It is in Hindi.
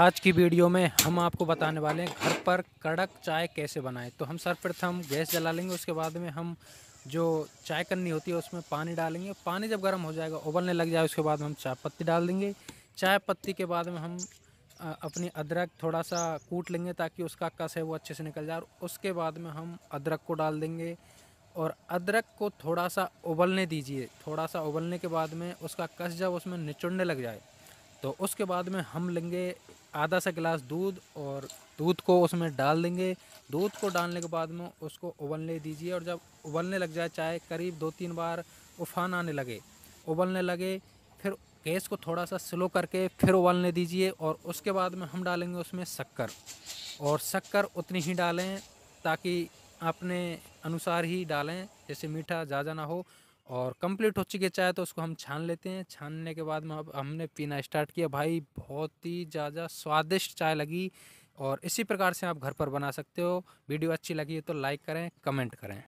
आज की वीडियो में हम आपको बताने वाले हैं घर पर कड़क चाय कैसे बनाएं तो हम सर्वप्रथम गैस जला लेंगे उसके बाद में हम जो चाय करनी होती है उसमें पानी डालेंगे पानी जब गर्म हो जाएगा उबलने लग जाए उसके बाद हम चाय पत्ती डाल देंगे चाय पत्ती के बाद में हम अपनी अदरक थोड़ा सा कूट लेंगे ताकि उसका कस है वो अच्छे से निकल जाए और उसके बाद में हम अदरक को डाल देंगे और अदरक को थोड़ा सा उबलने दीजिए थोड़ा सा उबलने के बाद में उसका कस जब उसमें निचुड़ने लग जाए तो उसके बाद में हम लेंगे आधा सा गिलास दूध और दूध को उसमें डाल देंगे दूध को डालने के बाद में उसको उबलने दीजिए और जब उबलने लग जाए चाय करीब दो तीन बार उफान आने लगे उबलने लगे फिर गैस को थोड़ा सा स्लो करके फिर उबलने दीजिए और उसके बाद में हम डालेंगे उसमें शक्कर और शक्कर उतनी ही डालें ताकि अपने अनुसार ही डालें जैसे मीठा ज़्यादा ना हो और कंप्लीट हो चुकी चाय तो उसको हम छान लेते हैं छानने के बाद में अब हमने पीना स्टार्ट किया भाई बहुत ही ज़्यादा स्वादिष्ट चाय लगी और इसी प्रकार से आप घर पर बना सकते हो वीडियो अच्छी लगी तो लाइक करें कमेंट करें